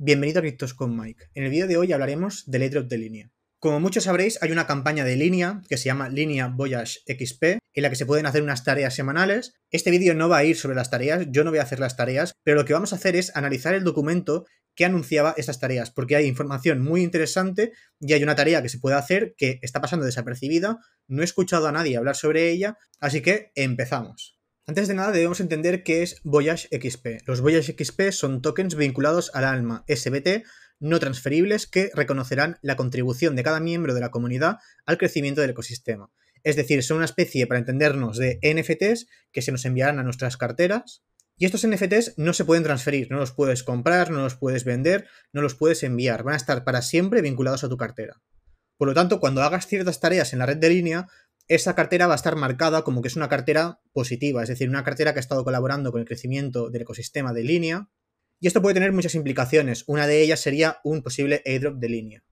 Bienvenido a Cryptos con Mike. En el vídeo de hoy hablaremos de airdrop de línea. Como muchos sabréis, hay una campaña de línea que se llama Línea Voyage XP, en la que se pueden hacer unas tareas semanales. Este vídeo no va a ir sobre las tareas, yo no voy a hacer las tareas, pero lo que vamos a hacer es analizar el documento que anunciaba estas tareas, porque hay información muy interesante y hay una tarea que se puede hacer que está pasando desapercibida, no he escuchado a nadie hablar sobre ella, así que empezamos. Antes de nada debemos entender qué es Voyage XP. Los Voyage XP son tokens vinculados al alma SBT no transferibles que reconocerán la contribución de cada miembro de la comunidad al crecimiento del ecosistema. Es decir, son una especie, para entendernos, de NFTs que se nos enviarán a nuestras carteras. Y estos NFTs no se pueden transferir, no los puedes comprar, no los puedes vender, no los puedes enviar, van a estar para siempre vinculados a tu cartera. Por lo tanto, cuando hagas ciertas tareas en la red de línea, esa cartera va a estar marcada como que es una cartera positiva, es decir, una cartera que ha estado colaborando con el crecimiento del ecosistema de línea. Y esto puede tener muchas implicaciones. Una de ellas sería un posible airdrop de línea.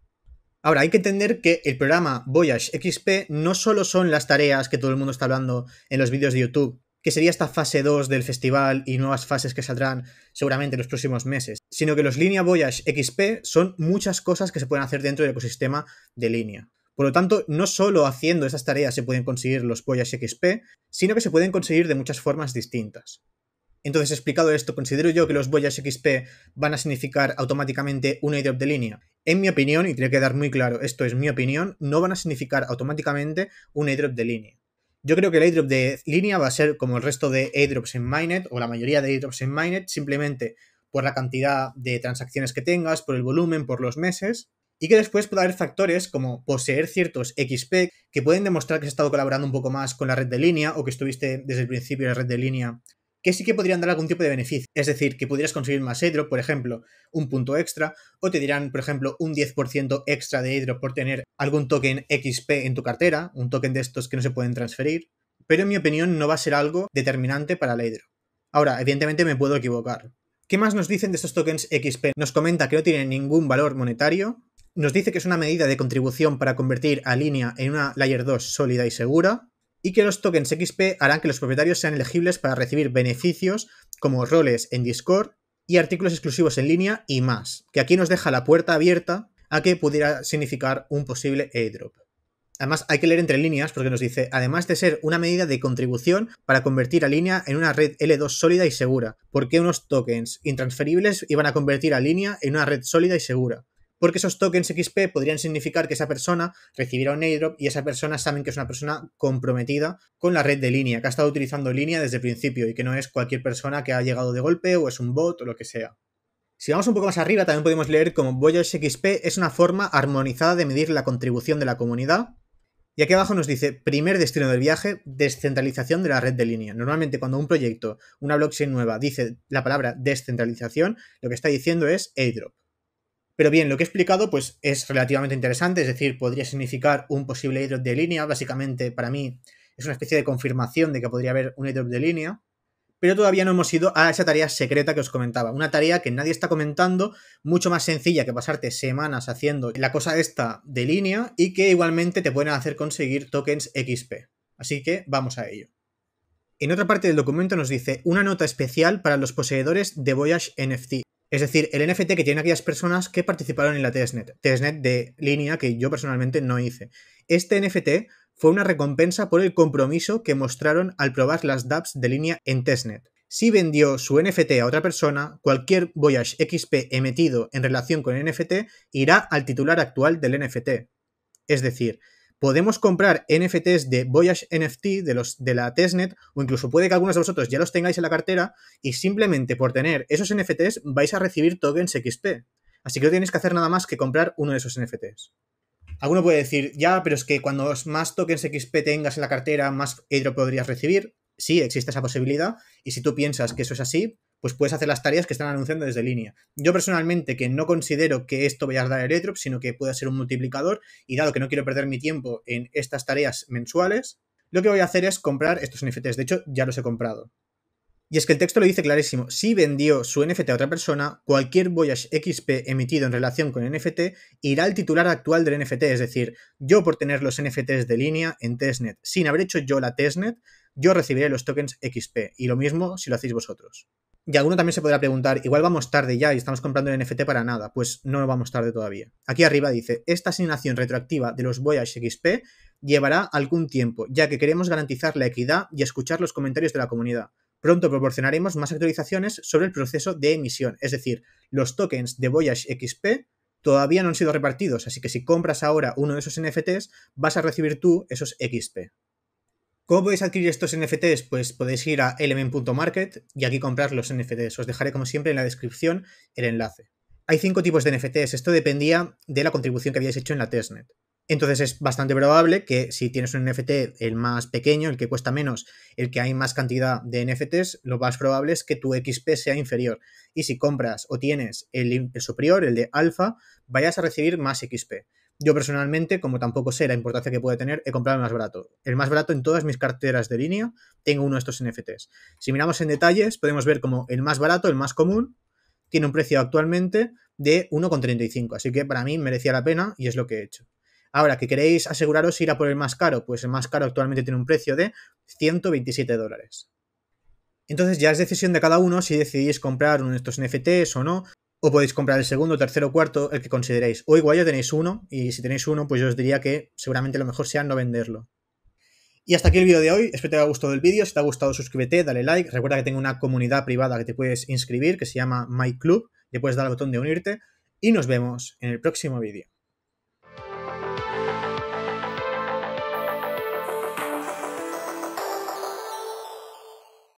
Ahora, hay que entender que el programa Voyage XP no solo son las tareas que todo el mundo está hablando en los vídeos de YouTube, que sería esta fase 2 del festival y nuevas fases que saldrán seguramente en los próximos meses, sino que los línea Voyage XP son muchas cosas que se pueden hacer dentro del ecosistema de línea. Por lo tanto, no solo haciendo esas tareas se pueden conseguir los pollas XP, sino que se pueden conseguir de muchas formas distintas. Entonces, explicado esto, considero yo que los boyas XP van a significar automáticamente un drop de línea. En mi opinión, y tiene que quedar muy claro, esto es mi opinión, no van a significar automáticamente un drop de línea. Yo creo que el airdrop de línea va a ser como el resto de airdrops en Minet, o la mayoría de airdrops en Minet, simplemente por la cantidad de transacciones que tengas, por el volumen, por los meses y que después puede haber factores como poseer ciertos XP que pueden demostrar que has estado colaborando un poco más con la red de línea o que estuviste desde el principio en la red de línea, que sí que podrían dar algún tipo de beneficio. Es decir, que pudieras conseguir más airdrop, por ejemplo, un punto extra, o te dirán, por ejemplo, un 10% extra de airdrop por tener algún token XP en tu cartera, un token de estos que no se pueden transferir, pero en mi opinión no va a ser algo determinante para la airdrop. Ahora, evidentemente me puedo equivocar. ¿Qué más nos dicen de estos tokens XP? Nos comenta que no tienen ningún valor monetario, nos dice que es una medida de contribución para convertir a Línea en una Layer 2 sólida y segura, y que los tokens XP harán que los propietarios sean elegibles para recibir beneficios como roles en Discord y artículos exclusivos en línea y más, que aquí nos deja la puerta abierta a que pudiera significar un posible airdrop. Además, hay que leer entre líneas porque nos dice, además de ser una medida de contribución para convertir a Línea en una red L2 sólida y segura, ¿por qué unos tokens intransferibles iban a convertir a Línea en una red sólida y segura? porque esos tokens XP podrían significar que esa persona recibirá un airdrop y esa persona saben que es una persona comprometida con la red de línea, que ha estado utilizando línea desde el principio y que no es cualquier persona que ha llegado de golpe o es un bot o lo que sea. Si vamos un poco más arriba, también podemos leer como Voyage XP es una forma armonizada de medir la contribución de la comunidad. Y aquí abajo nos dice, primer destino del viaje, descentralización de la red de línea. Normalmente cuando un proyecto, una blockchain nueva, dice la palabra descentralización, lo que está diciendo es airdrop. Pero bien, lo que he explicado pues es relativamente interesante, es decir, podría significar un posible airdrop de línea, básicamente para mí es una especie de confirmación de que podría haber un airdrop de línea, pero todavía no hemos ido a esa tarea secreta que os comentaba, una tarea que nadie está comentando, mucho más sencilla que pasarte semanas haciendo la cosa esta de línea y que igualmente te pueden hacer conseguir tokens XP. Así que vamos a ello. En otra parte del documento nos dice una nota especial para los poseedores de Voyage NFT. Es decir, el NFT que tienen aquellas personas que participaron en la testnet, testnet de línea que yo personalmente no hice. Este NFT fue una recompensa por el compromiso que mostraron al probar las dApps de línea en testnet. E si vendió su NFT a otra persona, cualquier Voyage XP emitido en relación con el NFT irá al titular actual del NFT. Es decir, podemos comprar NFTs de Voyage NFT, de, los, de la testnet, o incluso puede que algunos de vosotros ya los tengáis en la cartera y simplemente por tener esos NFTs vais a recibir tokens XP. Así que no tenéis que hacer nada más que comprar uno de esos NFTs. Alguno puede decir, ya, pero es que cuando más tokens XP tengas en la cartera, más airdrop podrías recibir. Sí, existe esa posibilidad. Y si tú piensas que eso es así, pues puedes hacer las tareas que están anunciando desde línea. Yo personalmente que no considero que esto vaya a dar a airdrop, sino que pueda ser un multiplicador y dado que no quiero perder mi tiempo en estas tareas mensuales, lo que voy a hacer es comprar estos NFTs. De hecho, ya los he comprado. Y es que el texto lo dice clarísimo, si vendió su NFT a otra persona, cualquier Voyage XP emitido en relación con NFT irá al titular actual del NFT, es decir, yo por tener los NFTs de línea en testnet, sin haber hecho yo la testnet, yo recibiré los tokens XP, y lo mismo si lo hacéis vosotros. Y alguno también se podrá preguntar, igual vamos tarde ya y estamos comprando el NFT para nada. Pues no vamos tarde todavía. Aquí arriba dice, esta asignación retroactiva de los Voyage XP llevará algún tiempo, ya que queremos garantizar la equidad y escuchar los comentarios de la comunidad. Pronto proporcionaremos más actualizaciones sobre el proceso de emisión, es decir, los tokens de Voyage XP todavía no han sido repartidos, así que si compras ahora uno de esos NFTs, vas a recibir tú esos XP. ¿Cómo podéis adquirir estos NFTs? Pues podéis ir a element.market y aquí comprar los NFTs. Os dejaré, como siempre, en la descripción el enlace. Hay cinco tipos de NFTs. Esto dependía de la contribución que habíais hecho en la testnet. Entonces es bastante probable que si tienes un NFT el más pequeño, el que cuesta menos, el que hay más cantidad de NFTs, lo más probable es que tu XP sea inferior. Y si compras o tienes el, superior, el de alfa, vayas a recibir más XP. Yo personalmente, como tampoco sé la importancia que puede tener, he comprado el más barato. El más barato en todas mis carteras de línea tengo uno de estos NFTs. Si miramos en detalles, podemos ver como el más barato, el más común, tiene un precio actualmente de 1,35. Así que para mí merecía la pena y es lo que he hecho. Ahora, que queréis aseguraros ir a por el más caro, pues el más caro actualmente tiene un precio de 127 dólares. Entonces ya es decisión de cada uno si decidís comprar uno de estos NFTs o no, o podéis comprar el segundo, tercero, cuarto, el que consideréis. O igual ya tenéis uno, y si tenéis uno, pues yo os diría que seguramente lo mejor sea no venderlo. Y hasta aquí el vídeo de hoy, espero que te haya gustado el vídeo, si te ha gustado suscríbete, dale like, recuerda que tengo una comunidad privada que te puedes inscribir, que se llama My Club, le puedes dar al botón de unirte, y nos vemos en el próximo vídeo.